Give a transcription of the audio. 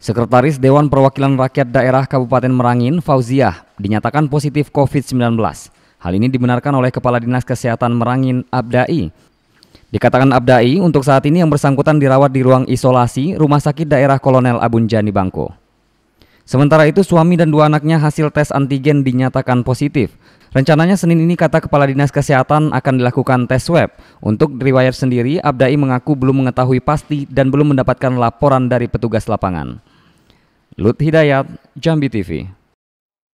Sekretaris Dewan Perwakilan Rakyat Daerah Kabupaten Merangin, Fauziah, dinyatakan positif COVID-19. Hal ini dibenarkan oleh Kepala Dinas Kesehatan Merangin, Abdai. Dikatakan Abdai, untuk saat ini yang bersangkutan dirawat di ruang isolasi Rumah Sakit Daerah Kolonel Abunjani Bangko. Sementara itu, suami dan dua anaknya hasil tes antigen dinyatakan positif. Rencananya Senin ini kata Kepala Dinas Kesehatan akan dilakukan tes swab. Untuk riwayat sendiri, Abdai mengaku belum mengetahui pasti dan belum mendapatkan laporan dari petugas lapangan. Lut Hidayat, Jambi TV.